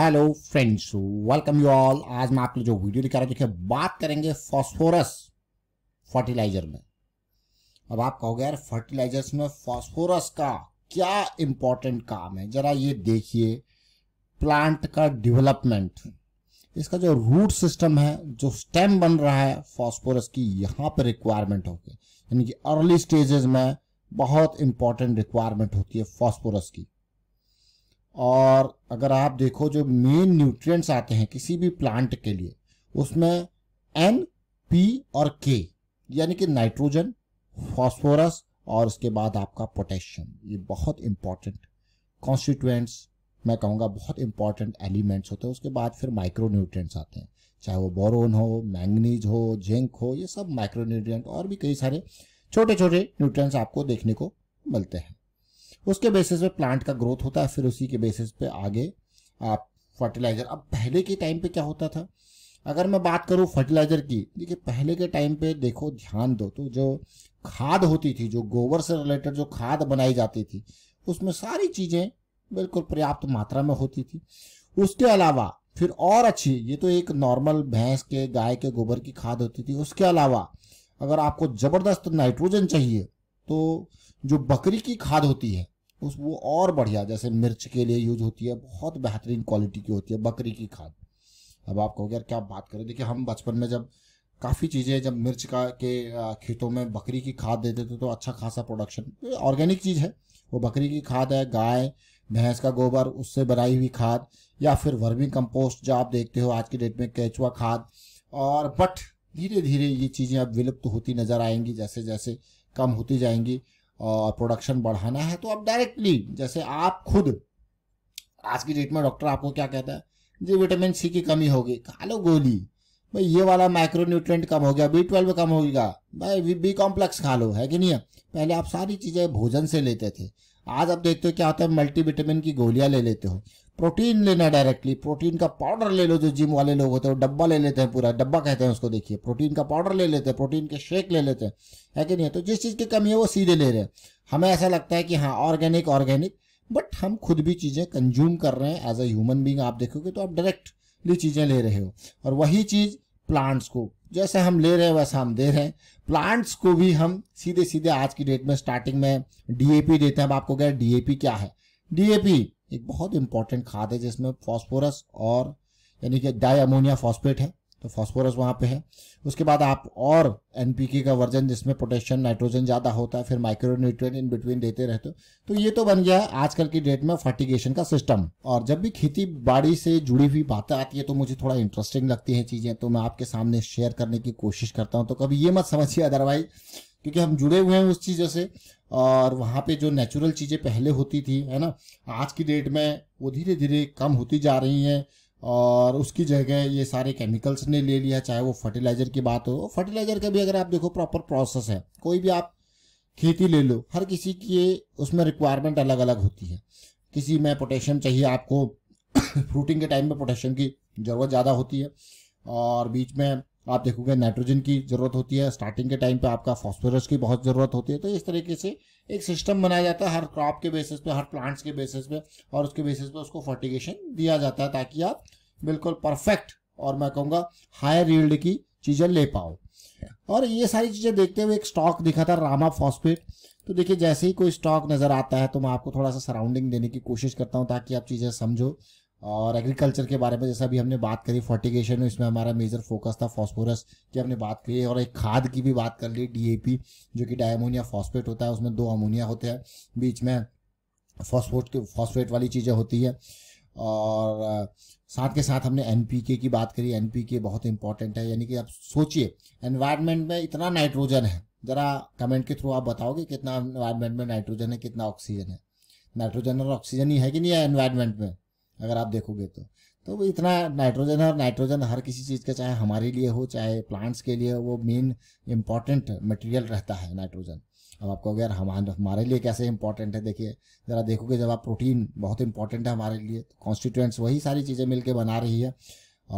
hello friends welcome you all आज मैं आपको जो वीडियो दिखा रहा हूँ देखिए बात करेंगे फास्फोरस फर्टिलाइजर में अब आप कहोगे यार फर्टिलाइजर्स में फास्फोरस का क्या इम्पोर्टेंट काम है जरा ये देखिए प्लांट का डेवलपमेंट इसका जो रूट सिस्टम है जो स्टेम बन रहा है फास्फोरस की यहाँ पर रिक्वायरमेंट होगी यानी कि अर्ली स्टेजेस में बहुत इंपॉर्टेंट रिक्वायरमेंट होती है फॉस्फोरस की और अगर आप देखो जो मेन न्यूट्रिएंट्स आते हैं किसी भी प्लांट के लिए उसमें एन पी और के यानी कि नाइट्रोजन फॉस्फोरस और उसके बाद आपका पोटेशियम ये बहुत इंपॉर्टेंट कॉन्स्टिट्यूएंट्स मैं कहूँगा बहुत इंपॉर्टेंट एलिमेंट्स होते हैं उसके बाद फिर माइक्रो न्यूट्रिएंट्स आते हैं चाहे वो बोरोन हो मैंगनीज हो जिंक हो ये सब माइक्रो न्यूट्रिएंट और भी कई सारे छोटे छोटे न्यूट्रिएंट्स आपको देखने को मिलते हैं उसके बेसिस पे प्लांट का ग्रोथ होता है फिर उसी के बेसिस पे आगे आप फर्टिलाइजर अब पहले के टाइम पे क्या होता था अगर मैं बात करूँ फर्टिलाइजर की देखिए पहले के टाइम पे देखो ध्यान दो तो जो खाद होती थी जो गोबर से रिलेटेड जो खाद बनाई जाती थी उसमें सारी चीज़ें बिल्कुल पर्याप्त मात्रा में होती थी उसके अलावा फिर और अच्छी ये तो एक नॉर्मल भैंस के गाय के गोबर की खाद होती थी उसके अलावा अगर आपको ज़बरदस्त नाइट्रोजन चाहिए तो जो बकरी की खाद होती है उस वो और बढ़िया जैसे मिर्च के लिए यूज होती है बहुत बेहतरीन क्वालिटी की होती है बकरी की खाद अब आप कहोगे यार क्या बात करें देखिए हम बचपन में जब काफ़ी चीज़ें जब मिर्च का के खेतों में बकरी की खाद देते थे तो अच्छा खासा प्रोडक्शन ऑर्गेनिक चीज़ है वो बकरी की खाद है गाय भैंस का गोबर उससे बनाई हुई खाद या फिर वर्मी कंपोस्ट जो आप देखते हो आज की डेट में कैचुआ खाद और बट धीरे धीरे ये चीज़ें अब विलुप्त होती नज़र आएंगी जैसे जैसे कम होती जाएंगी और प्रोडक्शन बढ़ाना है तो आप डायरेक्टली जैसे आप खुद आज की डेट में डॉक्टर आपको क्या कहता है जी विटामिन सी की कमी होगी खा लो गोली भाई ये वाला माइक्रो न्यूट्रेंट कम हो गया बी ट्वेल्व कम होगा भाई बी कॉम्प्लेक्स खा लो है कि नहीं है पहले आप सारी चीज़ें भोजन से लेते थे आज आप देखते हो क्या होता है मल्टी विटामिन की गोलियां ले लेते हो प्रोटीन लेना डायरेक्टली प्रोटीन का पाउडर ले लो जो जिम वाले लोग होते हैं वो डब्बा ले लेते हैं पूरा डब्बा कहते हैं उसको देखिए प्रोटीन का पाउडर ले लेते हैं प्रोटीन के शेक ले लेते हैं है कि नहीं तो जिस चीज़ की कमी है वो सीधे ले रहे हैं हमें ऐसा लगता है कि हाँ ऑर्गेनिक ऑर्गेनिक बट हम खुद भी चीज़ें कंज्यूम कर रहे हैं एज अ ह्यूमन बींग आप देखोगे तो आप डायरेक्टली चीज़ें ले रहे हो और वही चीज़ प्लांट्स को जैसे हम ले रहे हैं वैसा हम दे रहे हैं प्लांट्स को भी हम सीधे सीधे आज की डेट में स्टार्टिंग में डीएपी देते हैं अब आपको क्या डीएपी क्या है डीएपी एक बहुत इंपॉर्टेंट खाद है जिसमें फॉस्फोरस और यानी कि डाई अमोनिया फॉस्फेट है तो फॉस्फोरस वहाँ पे है उसके बाद आप और एनपीके का वर्जन जिसमें पोटेशियम नाइट्रोजन ज़्यादा होता है फिर माइक्रोन्यूट्रिएंट इन बिटवीन देते रहते हो तो ये तो बन गया है आजकल की डेट में फर्टिगेशन का सिस्टम और जब भी खेती बाड़ी से जुड़ी हुई बातें आती है तो मुझे थोड़ा इंटरेस्टिंग लगती है चीज़ें तो मैं आपके सामने शेयर करने की कोशिश करता हूँ तो कभी ये मत समझिए अदरवाइज क्योंकि हम जुड़े हुए हैं उस चीज़ों से और वहाँ पे जो नेचुरल चीज़ें पहले होती थी है ना आज की डेट में वो धीरे धीरे कम होती जा रही हैं और उसकी जगह ये सारे केमिकल्स ने ले लिया चाहे वो फर्टिलाइज़र की बात हो फर्टिलाइज़र का भी अगर आप देखो प्रॉपर प्रोसेस है कोई भी आप खेती ले लो हर किसी की उसमें रिक्वायरमेंट अलग अलग होती है किसी में पोटेशियम चाहिए आपको फ्रूटिंग के टाइम में पोटेशियम की ज़रूरत ज़्यादा होती है और बीच में आप देखोगे नाइट्रोजन की जरूरत होती है स्टार्टिंग के टाइम पे आपका फॉस्फोरस की बहुत जरूरत होती है तो इस तरीके से एक सिस्टम बनाया जाता है हर क्रॉप के बेसिस पे हर प्लांट्स के बेसिस पे और उसके बेसिस पे उसको फर्टिगेशन दिया जाता है ताकि आप बिल्कुल परफेक्ट और मैं कहूंगा हायर यील्ड की चीज़ें ले पाओ और ये सारी चीज़ें देखते हुए एक स्टॉक दिखा था रामा फॉस्फेट तो देखिए जैसे ही कोई स्टॉक नज़र आता है तो मैं आपको थोड़ा सा सराउंडिंग देने की कोशिश करता हूँ ताकि आप चीज़ें समझो और एग्रीकल्चर के बारे में जैसा अभी हमने बात करी फर्टिगेशन में इसमें हमारा मेजर फोकस था फॉस्फोरस की हमने बात करी और एक खाद की भी बात कर ली डीएपी जो कि डायमोनिया फॉस्फेट होता है उसमें दो अमोनिया होते हैं बीच में फॉस्फोट फॉस्फेट वाली चीज़ें होती है और साथ के साथ हमने एन की बात करी एन बहुत इंपॉर्टेंट है यानी कि आप सोचिए एनवायरमेंट में इतना नाइट्रोजन है ज़रा कमेंट के थ्रू आप बताओगे कितना एनवायरमेंट में नाइट्रोजन है कितना ऑक्सीजन है नाइट्रोजन और ऑक्सीजन ही है कि नहीं है एनवायरमेंट में अगर आप देखोगे तो तो वो इतना नाइट्रोजन है और नाइट्रोजन हर किसी चीज़ का चाहे हमारे लिए हो चाहे प्लांट्स के लिए हो वो मेन इम्पॉर्टेंट मटेरियल रहता है नाइट्रोजन अब आपको अगर हमारे हमारे लिए कैसे इंपॉर्टेंट है देखिए ज़रा देखोगे जब आप प्रोटीन बहुत इंपॉर्टेंट है हमारे लिए तो कॉन्स्टिट्यूएंट्स वही सारी चीज़ें मिल बना रही है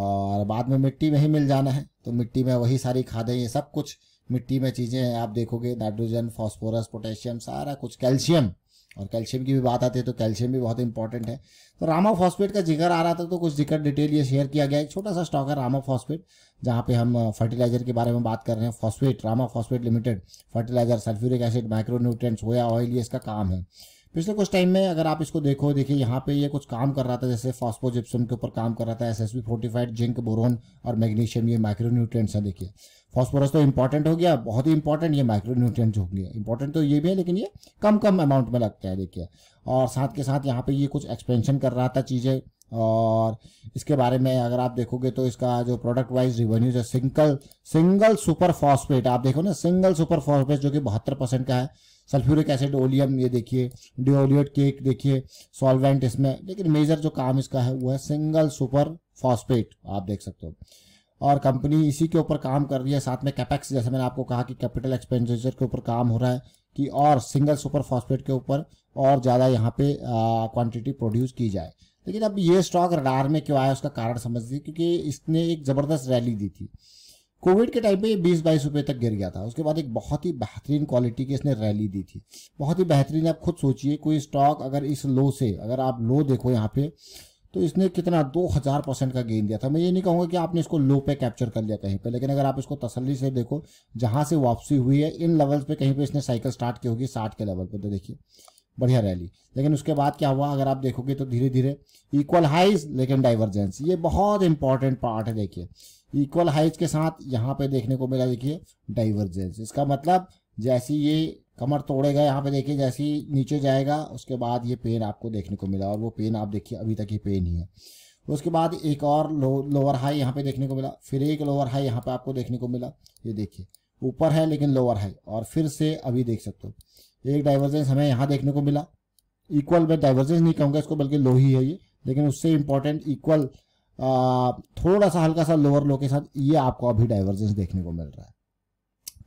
और बाद में मिट्टी में ही मिल जाना है तो मिट्टी में वही सारी खादें ये सब कुछ मिट्टी में चीज़ें आप देखोगे नाइट्रोजन फॉस्फोरस पोटेशियम सारा कुछ कैल्शियम और कैल्शियम की भी बात आती है तो कैल्शियम भी बहुत इंपॉर्टेंट है तो रामा फॉस्फेट का जिक्र आ रहा था तो कुछ जिक्र डिटेल ये शेयर किया गया एक छोटा सा स्टॉक है रामा फॉस्फेट जहाँ पे हम फर्टिलाइजर के बारे में बात कर रहे हैं phosphate Rama phosphate limited fertiliser sulphuric acid micronutrient होया ऑयल ये इसका काम है पिछले कुछ टाइम में अगर आप इसको देखो देखिए यहाँ पे ये कुछ काम कर रहा था जैसे फॉस्फोजिप्सम के ऊपर काम कर रहा था एसएसबी फोर्टिफाइड जिंक बोरोन और मैग्नीशियम ये माइक्रोन्यूट्रिएंट्स हैं देखिए फॉस्फोरस तो इंपॉर्टेंट हो गया बहुत ही इंपॉर्टेंट ये माइक्रोन्यूट्रिएंट्स हो गया इंपॉर्टेंट तो ये भी है लेकिन ये कम कम अमाउंट में लगता है देखिए और साथ के साथ यहाँ पे ये कुछ एक्सपेंशन कर रहा था चीज़ें और इसके बारे में अगर आप देखोगे तो इसका जो प्रोडक्ट वाइज रिवेन्यू है सिंगल सिंगल सुपर फॉस्फेट आप देखो ना सिंगल सुपर फॉस्फेट जो कि बहत्तर परसेंट का है सल्फ्यूरिक एसिड ओलियम ये देखिए डिओलियट केक देखिए सॉल्वेंट इसमें लेकिन मेजर जो काम इसका है वो है सिंगल सुपर फॉस्फेट आप देख सकते हो और कंपनी इसी के ऊपर काम कर रही है साथ में कैपेक्स जैसे मैंने आपको कहा कि कैपिटल एक्सपेंडिचर के ऊपर काम हो रहा है कि और सिंगल सुपर फॉस्फेट के ऊपर और ज़्यादा यहाँ पे क्वांटिटी प्रोड्यूस की जाए लेकिन अब ये स्टॉक रडार में क्यों आया उसका कारण समझ दी क्योंकि इसने एक ज़बरदस्त रैली दी थी कोविड के टाइम पे ये बीस बाईस रुपये तक गिर गया था उसके बाद एक बहुत ही बेहतरीन क्वालिटी की इसने रैली दी थी बहुत ही बेहतरीन आप खुद सोचिए कोई स्टॉक अगर इस लो से अगर आप लो देखो यहाँ पे तो इसने कितना दो हज़ार परसेंट का गेन दिया था मैं ये नहीं कहूँगा कि आपने इसको लो पे कैप्चर कर लिया कहीं पे लेकिन अगर आप इसको तसल्ली से देखो जहाँ से वापसी हुई है इन लेवल्स पे कहीं पे इसने साइकिल स्टार्ट की होगी साठ के लेवल पे तो देखिए बढ़िया रैली लेकिन उसके बाद क्या हुआ अगर आप देखोगे तो धीरे धीरे इक्वल हाइज लेकिन डाइवर्जेंस ये बहुत इंपॉर्टेंट पार्ट है देखिए इक्वल हाइट के साथ यहाँ पे देखने को मिला देखिए डाइवर्जेंस इसका मतलब जैसी ये कमर तोड़ेगा यहाँ पे देखिए जैसी नीचे जाएगा उसके बाद ये पेन आपको देखने को मिला और वो पेन आप देखिए अभी तक ये पेन ही है उसके बाद एक और लो, लोअर हाई यहाँ पे देखने को मिला फिर एक लोअर हाई यहाँ पे आपको देखने को मिला ये देखिए ऊपर है लेकिन लोअर हाई और फिर से अभी देख सकते हो एक डाइवर्जेंस हमें यहाँ देखने को मिला इक्वल में डाइवर्जेंस नहीं कहूँगा इसको बल्कि लो ही है ये लेकिन उससे इम्पोर्टेंट इक्वल थोड़ा सा हल्का सा लोअर लो के साथ ये आपको अभी डाइवर्जेंस देखने को मिल रहा है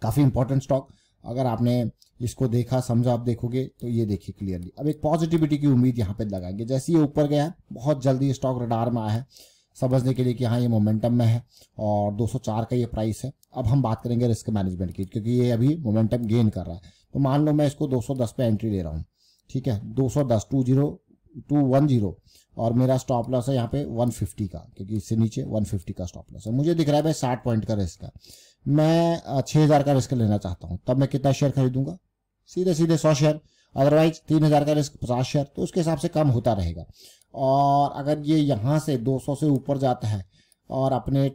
काफ़ी इंपॉर्टेंट स्टॉक अगर आपने इसको देखा समझा आप देखोगे तो ये देखिए क्लियरली अब एक पॉजिटिविटी की उम्मीद यहाँ पे लगाएंगे जैसे ये ऊपर गया बहुत जल्दी स्टॉक रडार में आया है समझने के लिए कि हाँ ये मोमेंटम में है और 204 का ये प्राइस है अब हम बात करेंगे रिस्क मैनेजमेंट की क्योंकि ये अभी मोमेंटम गेन कर रहा है तो मान लो मैं इसको 210 पे एंट्री ले रहा हूँ ठीक है 210 20 210 और मेरा स्टॉप लॉस है यहाँ पे 150 का क्योंकि इससे नीचे 150 का स्टॉप लॉस है मुझे दिख रहा है भाई साठ पॉइंट का रिस्क है मैं 6000 का रिस्क लेना चाहता हूँ तब मैं कितना शेयर खरीदूंगा सीधे सीधे 100 शेयर अदरवाइज 3000 का रिस्क 50 शेयर तो उसके हिसाब से कम होता रहेगा और अगर ये यहाँ से 200 से ऊपर जाता है और अपने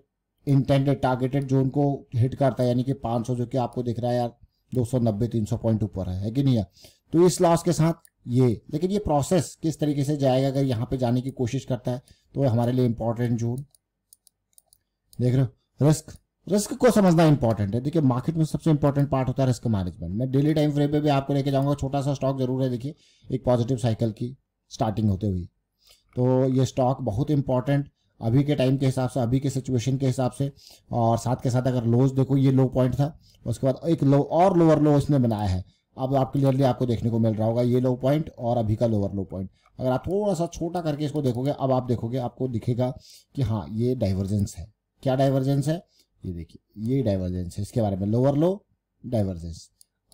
इंटेंडेड टारगेटेड जोन को हिट करता है यानी कि 500 जो कि आपको दिख रहा है यार दो सौ पॉइंट ऊपर है, है कि नहीं यार तो इस लॉस के साथ ये लेकिन ये प्रोसेस किस तरीके से जाएगा अगर यहाँ पे जाने की कोशिश करता है तो हमारे लिए इंपॉर्टेंट जोन देख रहे हो रिस्क रिस्क को समझना इंपॉर्टेंट है देखिए मार्केट में सबसे इंपॉर्टेंट पार्ट होता है रिस्क मैनेजमेंट मैं डेली टाइम फ्रेम पे भी आपको लेके जाऊंगा छोटा सा स्टॉक जरूर है देखिए एक पॉजिटिव साइकिल की स्टार्टिंग होते हुए तो ये स्टॉक बहुत इंपॉर्टेंट अभी के टाइम के हिसाब से अभी के सिचुएशन के हिसाब से और साथ के साथ अगर लोज देखो ये लो पॉइंट था उसके बाद एक लो और लोअर लो इसने बनाया है अब आप क्लियरली आपको देखने को मिल रहा होगा ये लो पॉइंट और अभी का लोअर लो पॉइंट अगर आप थोड़ा सा छोटा करके इसको देखोगे अब आप देखोगे आपको दिखेगा कि हाँ ये डाइवर्जेंस है क्या डाइवर्जेंस है ये देखिए ये डाइवर्जेंस है इसके बारे में लोअर लो डाइवर्जेंस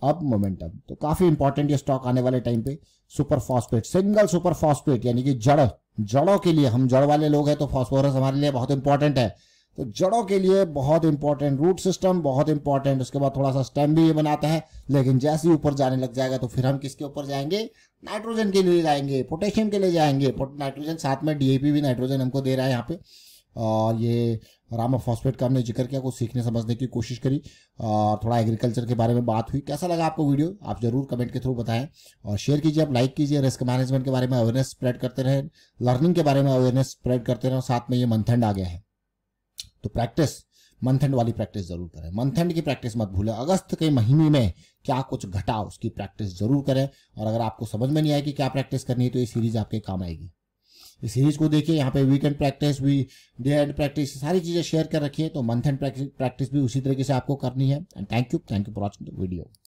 अब मोमेंटम तो काफी इंपॉर्टेंट ये स्टॉक आने वाले टाइम पे super phosphate single super phosphate यानी कि जड़ जड़ों के लिए हम जड़ वाले लोग हैं तो फॉस्फोरस हमारे लिए बहुत इंपॉर्टेंट है तो जड़ों के लिए बहुत इंपॉर्टेंट रूट सिस्टम बहुत इंपॉर्टेंट उसके बाद थोड़ा सा स्टेम भी ये बनाता है लेकिन जैसे ही ऊपर जाने लग जाएगा तो फिर हम किसके ऊपर जाएंगे नाइट्रोजन के लिए जाएंगे पोटेशियम के लिए जाएंगे नाइट्रोजन साथ में डीएपी भी नाइट्रोजन हमको दे रहा है यहाँ पे और ये रामा फॉस्फेट का हमने जिक्र किया कुछ सीखने समझने की कोशिश करी और थोड़ा एग्रीकल्चर के बारे में बात हुई कैसा लगा आपको वीडियो आप जरूर कमेंट के थ्रू बताएं और शेयर कीजिए आप लाइक कीजिए रिस्क मैनेजमेंट के बारे में अवेयरनेस स्प्रेड करते रहें लर्निंग के बारे में अवेयरनेस स्प्रेड करते रहें साथ में ये मंथंड आ गया है तो प्रैक्टिस मंथ एंड वाली प्रैक्टिस जरूर करें मंथ एंड की प्रैक्टिस मत भूलें अगस्त के महीने में क्या कुछ घटा उसकी प्रैक्टिस जरूर करें और अगर आपको समझ में नहीं कि क्या प्रैक्टिस करनी है तो ये सीरीज आपके काम आएगी इस सीरीज को देखिए यहाँ पे weekend practice weekday end practice सारी चीजें शेयर कर रखी है तो मंथ एंड प्रैक्टिस भी उसी तरीके से आपको करनी है and thank you thank you for watching the video